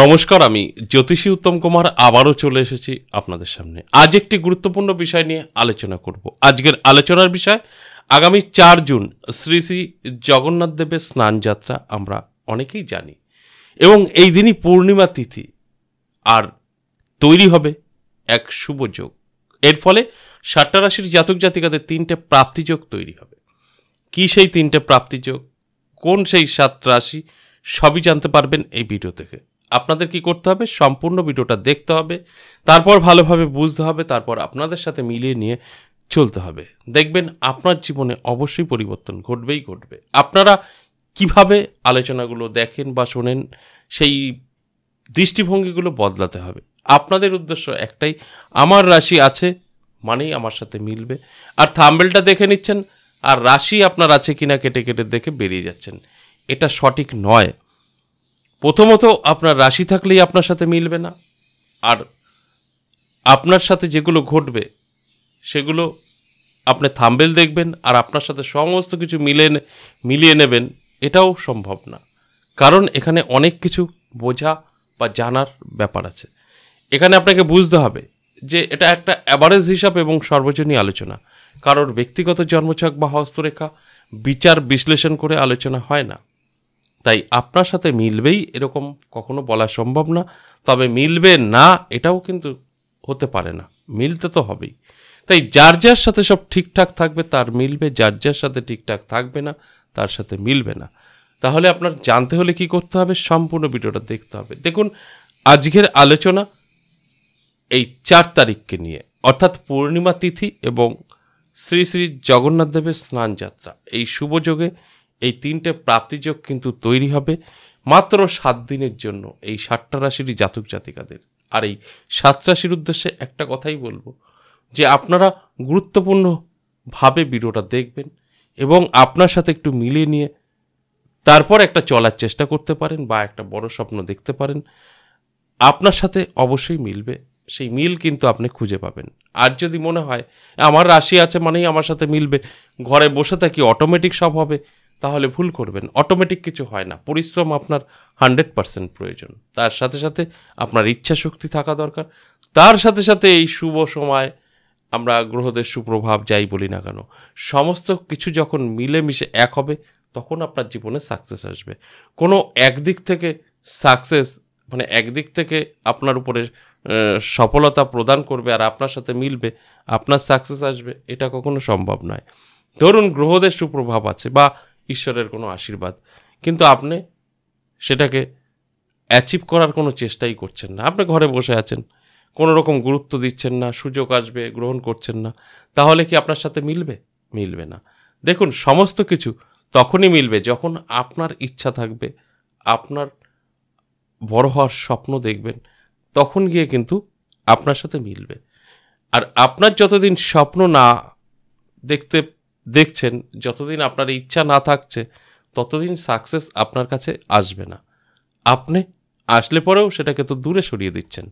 নমস্কার আমি জ্যোতিষী উত্তম কুমার আবারও চলে এসেছি আপনাদের সামনে আজ একটি গুরুত্বপূর্ণ বিষয় নিয়ে আলোচনা করব আজকের আলোচনার বিষয় আগামী চার জুন শ্রী শ্রী জগন্নাথ দেবের স্নান যাত্রা আমরা অনেকেই জানি এবং এই দিনই পূর্ণিমা তিথি আর তৈরি হবে এক শুভ যোগ এর ফলে ষাটটা রাশির জাতক জাতিকাদের তিনটে প্রাপ্তিযোগ তৈরি হবে কি সেই তিনটে প্রাপ্তিযোগ কোন সেই সাত রাশি সবই জানতে পারবেন এই ভিডিও থেকে আপনাদের কি করতে হবে সম্পূর্ণ ভিডিওটা দেখতে হবে তারপর ভালোভাবে বুঝতে হবে তারপর আপনাদের সাথে মিলিয়ে নিয়ে চলতে হবে দেখবেন আপনার জীবনে অবশ্যই পরিবর্তন ঘটবেই ঘটবে আপনারা কিভাবে আলোচনাগুলো দেখেন বা শোনেন সেই দৃষ্টিভঙ্গিগুলো বদলাতে হবে আপনাদের উদ্দেশ্য একটাই আমার রাশি আছে মানেই আমার সাথে মিলবে আর থাম্বেলটা দেখে নিচ্ছেন আর রাশি আপনার আছে কিনা কেটে কেটে দেখে বেরিয়ে যাচ্ছেন এটা সঠিক নয় প্রথমত আপনার রাশি থাকলেই আপনার সাথে মিলবে না আর আপনার সাথে যেগুলো ঘটবে সেগুলো আপনি থাম্বেল দেখবেন আর আপনার সাথে সমস্ত কিছু মিলে মিলিয়ে নেবেন এটাও সম্ভব না কারণ এখানে অনেক কিছু বোঝা বা জানার ব্যাপার আছে এখানে আপনাকে বুঝতে হবে যে এটা একটা অ্যাভারেজ হিসাব এবং সর্বজনীন আলোচনা কারোর ব্যক্তিগত জন্মছক বা হস্তরেখা বিচার বিশ্লেষণ করে আলোচনা হয় না তাই আপনার সাথে মিলবেই এরকম কখনো বলা সম্ভব না তবে মিলবে না এটাও কিন্তু হতে পারে না মিলতে তো হবেই তাই যার যার সাথে সব ঠিকঠাক থাকবে তার মিলবে যার যার সাথে ঠিকঠাক থাকবে না তার সাথে মিলবে না তাহলে আপনার জানতে হলে কি করতে হবে সম্পূর্ণ ভিডিওটা দেখতে হবে দেখুন আজকের আলোচনা এই চার তারিখকে নিয়ে অর্থাৎ পূর্ণিমা তিথি এবং শ্রী শ্রী জগন্নাথ দেবের স্নান যাত্রা এই শুভযোগে এই তিনটে প্রাপ্তিযোগ কিন্তু তৈরি হবে মাত্র সাত দিনের জন্য এই সাতটা রাশিরই জাতক জাতিকাদের আর এই সাত রাশির উদ্দেশ্যে একটা কথাই বলবো যে আপনারা গুরুত্বপূর্ণভাবে ভিডিওটা দেখবেন এবং আপনার সাথে একটু মিলিয়ে নিয়ে তারপর একটা চলার চেষ্টা করতে পারেন বা একটা বড় স্বপ্ন দেখতে পারেন আপনার সাথে অবশ্যই মিলবে সেই মিল কিন্তু আপনি খুঁজে পাবেন আর যদি মনে হয় আমার রাশি আছে মানেই আমার সাথে মিলবে ঘরে বসে থাকি অটোমেটিক সব হবে তাহলে ভুল করবেন অটোমেটিক কিছু হয় না পরিশ্রম আপনার হান্ড্রেড পারসেন্ট প্রয়োজন তার সাথে সাথে আপনার ইচ্ছা শক্তি থাকা দরকার তার সাথে সাথে এই শুভ সময় আমরা গ্রহদের সুপ্রভাব যাই বলি না কেন সমস্ত কিছু যখন মিলেমিশে এক হবে তখন আপনার জীবনে সাকসেস আসবে কোনো একদিক থেকে সাকসেস মানে একদিক থেকে আপনার উপরে সফলতা প্রদান করবে আর আপনার সাথে মিলবে আপনার সাকসেস আসবে এটা কখনো সম্ভব নয় ধরুন গ্রহদের সুপ্রভাব আছে বা ঈশ্বরের কোনো আশীর্বাদ কিন্তু আপনি সেটাকে অ্যাচিভ করার কোনো চেষ্টাই করছেন না আপনি ঘরে বসে আছেন কোনো রকম গুরুত্ব দিচ্ছেন না সুযোগ আসবে গ্রহণ করছেন না তাহলে কি আপনার সাথে মিলবে মিলবে না দেখুন সমস্ত কিছু তখনই মিলবে যখন আপনার ইচ্ছা থাকবে আপনার বড় হওয়ার স্বপ্ন দেখবেন তখন গিয়ে কিন্তু আপনার সাথে মিলবে আর আপনার যতদিন স্বপ্ন না দেখতে দেখছেন যতদিন আপনার ইচ্ছা না থাকছে ততদিন সাকসেস আপনার কাছে আসবে না আপনি আসলে পরেও সেটাকে তো দূরে সরিয়ে দিচ্ছেন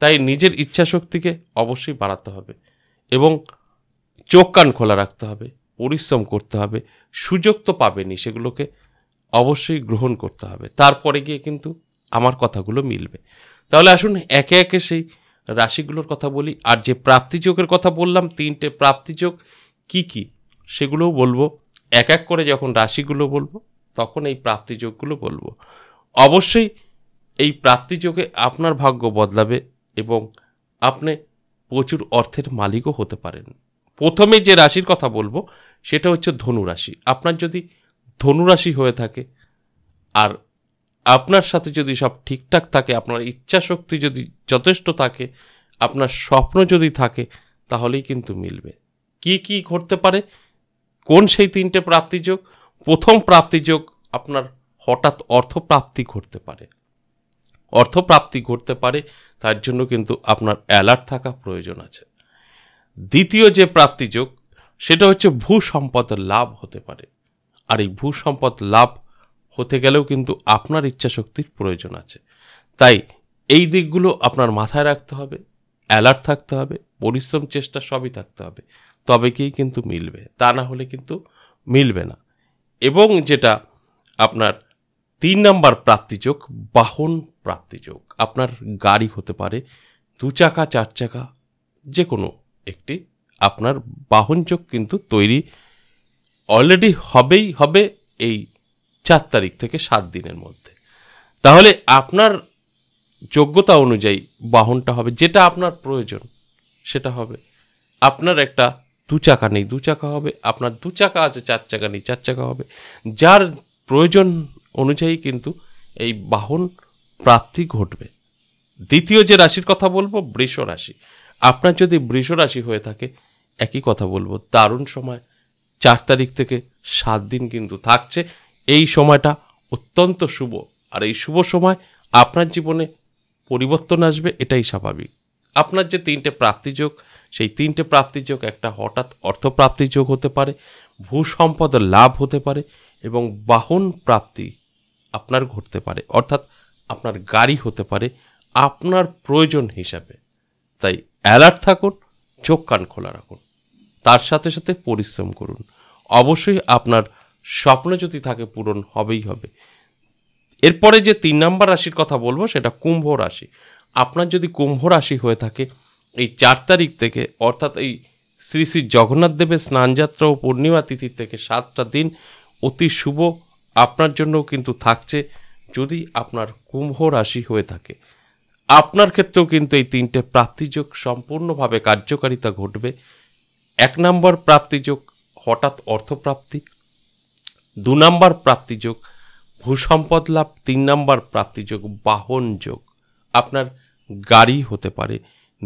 তাই নিজের ইচ্ছা শক্তিকে অবশ্যই বাড়াতে হবে এবং চোখ কান খোলা রাখতে হবে পরিশ্রম করতে হবে সুযোগ তো পাবেনি সেগুলোকে অবশ্যই গ্রহণ করতে হবে তারপরে গিয়ে কিন্তু আমার কথাগুলো মিলবে তাহলে আসুন একে একে সেই রাশিগুলোর কথা বলি আর যে প্রাপ্তিযোগের কথা বললাম তিনটে প্রাপ্তিযোগ কি কী সেগুলোও বলবো এক এক করে যখন রাশিগুলো বলবো তখন এই প্রাপ্তিযোগগুলো বলবো অবশ্যই এই প্রাপ্তিযোগে আপনার ভাগ্য বদলাবে এবং আপনি প্রচুর অর্থের মালিকও হতে পারেন প্রথমে যে রাশির কথা বলবো সেটা হচ্ছে ধনু রাশি আপনার যদি ধনু রাশি হয়ে থাকে আর আপনার সাথে যদি সব ঠিকঠাক থাকে আপনার ইচ্ছা শক্তি যদি যথেষ্ট থাকে আপনার স্বপ্ন যদি থাকে তাহলেই কিন্তু মিলবে কি কি ঘটতে পারে কোন সেই তিনটে প্রাপ্তিযোগ প্রথম প্রাপ্তিযোগ আপনার হঠাৎ অর্থপ্রাপ্তি ঘটতে পারে অর্থপ্রাপ্তি ঘটতে পারে তার জন্য কিন্তু আপনার অ্যালার্ট থাকা প্রয়োজন আছে দ্বিতীয় যে প্রাপ্তিযোগ সেটা হচ্ছে ভূ সম্পদ লাভ হতে পারে আর এই ভূ সম্পদ লাভ হতে গেলেও কিন্তু আপনার ইচ্ছাশক্তির প্রয়োজন আছে তাই এই দিকগুলো আপনার মাথায় রাখতে হবে অ্যালার্ট থাকতে হবে পরিশ্রম চেষ্টা সবই থাকতে হবে তবে কি কিন্তু মিলবে তা না হলে কিন্তু মিলবে না এবং যেটা আপনার তিন নাম্বার প্রাপ্তিযোগ বাহন প্রাপ্তিযোগ আপনার গাড়ি হতে পারে দু চাকা চার চাকা যে কোনো একটি আপনার বাহনযোগ কিন্তু তৈরি অলরেডি হবেই হবে এই চার তারিখ থেকে সাত দিনের মধ্যে তাহলে আপনার যোগ্যতা অনুযায়ী বাহনটা হবে যেটা আপনার প্রয়োজন সেটা হবে আপনার একটা দু চাকা নেই দু চাকা হবে আপনার দু চাকা আছে চার চাকা নেই চার চাকা হবে যার প্রয়োজন অনুযায়ী কিন্তু এই বাহন প্রাপ্তি ঘটবে দ্বিতীয় যে রাশির কথা বলবো বৃষ রাশি আপনার যদি বৃষ রাশি হয়ে থাকে একই কথা বলবো দারুণ সময় চার তারিখ থেকে সাত দিন কিন্তু থাকছে এই সময়টা অত্যন্ত শুভ আর এই শুভ সময় আপনার জীবনে পরিবর্তন আসবে এটাই স্বাভাবিক আপনার যে তিনটে প্রাপ্তিযোগ সেই তিনটে প্রাপ্তিযোগ একটা হঠাৎ অর্থপ্রাপ্তি যোগ হতে পারে ভূ সম্পদ লাভ হতে পারে এবং বাহন প্রাপ্তি আপনার ঘটতে পারে অর্থাৎ আপনার গাড়ি হতে পারে আপনার প্রয়োজন হিসাবে তাই অ্যালার্ট থাকুন চোখ কান খোলা রাখুন তার সাথে সাথে পরিশ্রম করুন অবশ্যই আপনার স্বপ্ন যদি থাকে পূরণ হবেই হবে এরপরে যে তিন নাম্বার রাশির কথা বলবো সেটা কুম্ভ রাশি আপনার যদি কুম্ভ রাশি হয়ে থাকে এই চার তারিখ থেকে অর্থাৎ এই শ্রী শ্রী জগন্নাথ দেবের স্নানযাত্রা ও পূর্ণিমা তিথি থেকে সাতটা দিন অতি শুভ আপনার জন্যও কিন্তু থাকছে যদি আপনার কুম্ভ রাশি হয়ে থাকে আপনার ক্ষেত্রেও কিন্তু এই তিনটে প্রাপ্তিযোগ সম্পূর্ণভাবে কার্যকারিতা ঘটবে এক নম্বর প্রাপ্তিযোগ হঠাৎ অর্থপ্রাপ্তি দু নম্বর প্রাপ্তিযোগ ভূসম্পদ লাভ তিন নম্বর প্রাপ্তিযোগ বাহন যোগ আপনার গাড়ি হতে পারে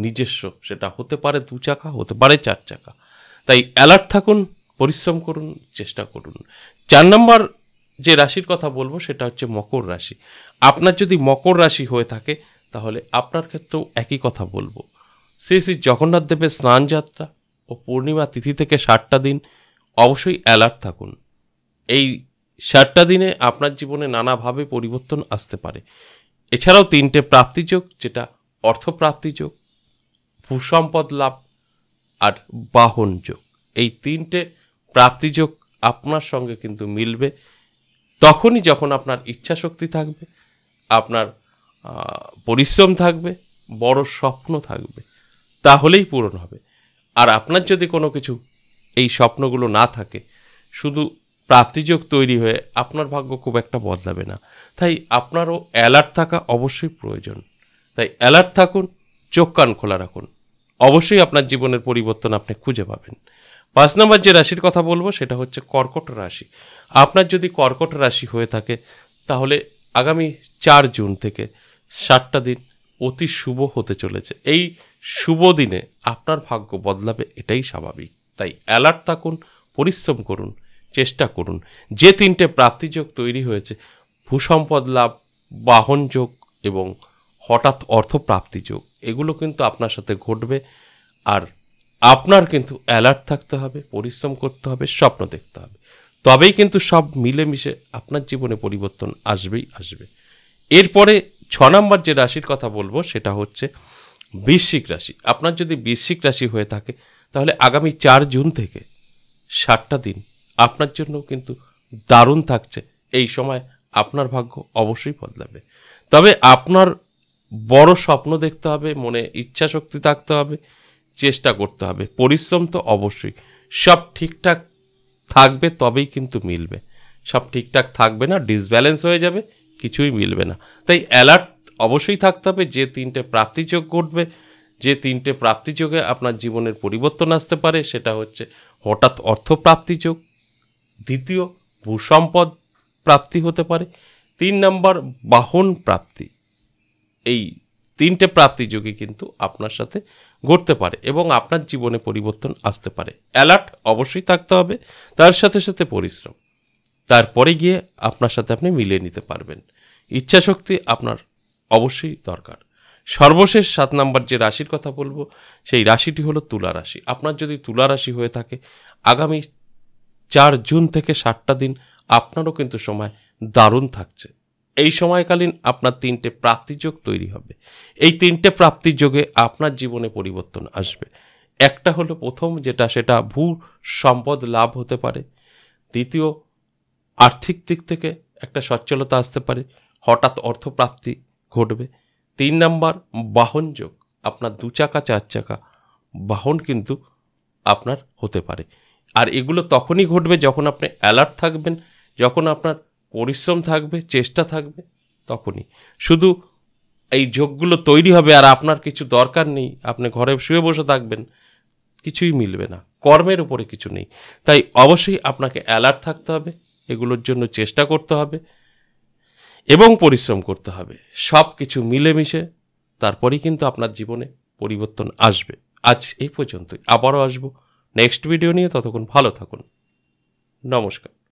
নিজস্ব সেটা হতে পারে দু চাকা হতে পারে চার চাকা তাই অ্যালার্ট থাকুন পরিশ্রম করুন চেষ্টা করুন চার নম্বর যে রাশির কথা বলবো সেটা হচ্ছে মকর রাশি আপনার যদি মকর রাশি হয়ে থাকে তাহলে আপনার ক্ষেত্রেও একই কথা বলবো শ্রী শ্রী জগন্নাথ দেবের স্নানযাত্রা ও পূর্ণিমা তিথি থেকে ষাটটা দিন অবশ্যই অ্যালার্ট থাকুন এই ষাটটা দিনে আপনার জীবনে নানাভাবে পরিবর্তন আসতে পারে এছাড়াও তিনটে প্রাপ্তিযোগ যেটা অর্থপ্রাপ্তিযোগ ভূসম্পদ লাভ আর বাহন যোগ এই তিনটে প্রাপ্তিযোগ আপনার সঙ্গে কিন্তু মিলবে তখনই যখন আপনার ইচ্ছা শক্তি থাকবে আপনার পরিশ্রম থাকবে বড় স্বপ্ন থাকবে তাহলেই পূরণ হবে আর আপনার যদি কোনো কিছু এই স্বপ্নগুলো না থাকে শুধু প্রাপ্তিযোগ তৈরি হয়ে আপনার ভাগ্য খুব একটা বদলাবে না তাই আপনারও অ্যালার্ট থাকা অবশ্যই প্রয়োজন তাই অ্যালার্ট থাকুন চোখ কান খোলা রাখুন অবশ্যই আপনার জীবনের পরিবর্তন আপনি খুঁজে পাবেন পাঁচ নম্বর যে রাশির কথা বলবো সেটা হচ্ছে কর্কট রাশি আপনার যদি কর্কট রাশি হয়ে থাকে তাহলে আগামী চার জুন থেকে ষাটটা দিন অতি শুভ হতে চলেছে এই শুভ দিনে আপনার ভাগ্য বদলাবে এটাই স্বাভাবিক তাই অ্যালার্ট থাকুন পরিশ্রম করুন চেষ্টা করুন যে তিনটে প্রাপ্তিযোগ তৈরি হয়েছে ভূসম্পদ লাভ বাহনযোগ এবং হঠাৎ অর্থপ্রাপ্তিযোগ এগুলো কিন্তু আপনার সাথে ঘটবে আর আপনার কিন্তু অ্যালার্ট থাকতে হবে পরিশ্রম করতে হবে স্বপ্ন দেখতে হবে তবেই কিন্তু সব মিলেমিশে আপনার জীবনে পরিবর্তন আসবেই আসবে এরপরে ছ নম্বর যে রাশির কথা বলবো সেটা হচ্ছে বৃশ্চিক রাশি আপনার যদি বৃশ্চিক রাশি হয়ে থাকে তাহলে আগামী চার জুন থেকে ষাটটা দিন আপনার জন্য কিন্তু দারুণ থাকছে এই সময় আপনার ভাগ্য অবশ্যই বদলাবে তবে আপনার বড় স্বপ্ন দেখতে হবে মনে ইচ্ছা শক্তি থাকতে হবে চেষ্টা করতে হবে পরিশ্রম তো অবশ্যই সব ঠিকঠাক থাকবে তবেই কিন্তু মিলবে সব ঠিকঠাক থাকবে না ডিসব্যালেন্স হয়ে যাবে কিছুই মিলবে না তাই অ্যালার্ট অবশ্যই থাকতে হবে যে তিনটে প্রাপ্তিযোগ ঘটবে যে তিনটে প্রাপ্তিযোগে আপনার জীবনের পরিবর্তন আসতে পারে সেটা হচ্ছে হঠাৎ অর্থপ্রাপ্তিযোগ দ্বিতীয় ভূসম্পদ প্রাপ্তি হতে পারে তিন নম্বর বাহন প্রাপ্তি এই তিনটে যুগে কিন্তু আপনার সাথে ঘটতে পারে এবং আপনার জীবনে পরিবর্তন আসতে পারে অ্যালার্ট অবশ্যই থাকতে হবে তার সাথে সাথে পরিশ্রম তারপরে গিয়ে আপনার সাথে আপনি মিলিয়ে নিতে পারবেন ইচ্ছাশক্তি আপনার অবশ্যই দরকার সর্বশেষ সাত নাম্বার যে রাশির কথা বলবো সেই রাশিটি হলো তুলা রাশি আপনার যদি তুলা রাশি হয়ে থাকে আগামী চার জুন থেকে ষাটটা দিন আপনারও কিন্তু সময় দারুণ থাকছে এই সময়কালীন আপনার তিনটে প্রাপ্তিযোগ তৈরি হবে এই তিনটে প্রাপ্তিযোগে আপনার জীবনে পরিবর্তন আসবে একটা হলো প্রথম যেটা সেটা ভূ সম্পদ লাভ হতে পারে দ্বিতীয় আর্থিক দিক থেকে একটা সচ্ছলতা আসতে পারে হঠাৎ অর্থপ্রাপ্তি ঘটবে তিন নাম্বার যোগ আপনার দু চাকা চার চাকা বাহন কিন্তু আপনার হতে পারে আর এগুলো তখনই ঘটবে যখন আপনি অ্যালার্ট থাকবেন যখন আপনার পরিশ্রম থাকবে চেষ্টা থাকবে তখনই শুধু এই যোগগুলো তৈরি হবে আর আপনার কিছু দরকার নেই আপনি ঘরে শুয়ে বসে থাকবেন কিছুই মিলবে না কর্মের উপরে কিছু নেই তাই অবশ্যই আপনাকে অ্যালার্ট থাকতে হবে এগুলোর জন্য চেষ্টা করতে হবে এবং পরিশ্রম করতে হবে সব কিছু মিলেমিশে তারপরেই কিন্তু আপনার জীবনে পরিবর্তন আসবে আজ এই পর্যন্তই আবারও আসবো নেক্সট ভিডিও নিয়ে ততক্ষণ ভালো থাকুন নমস্কার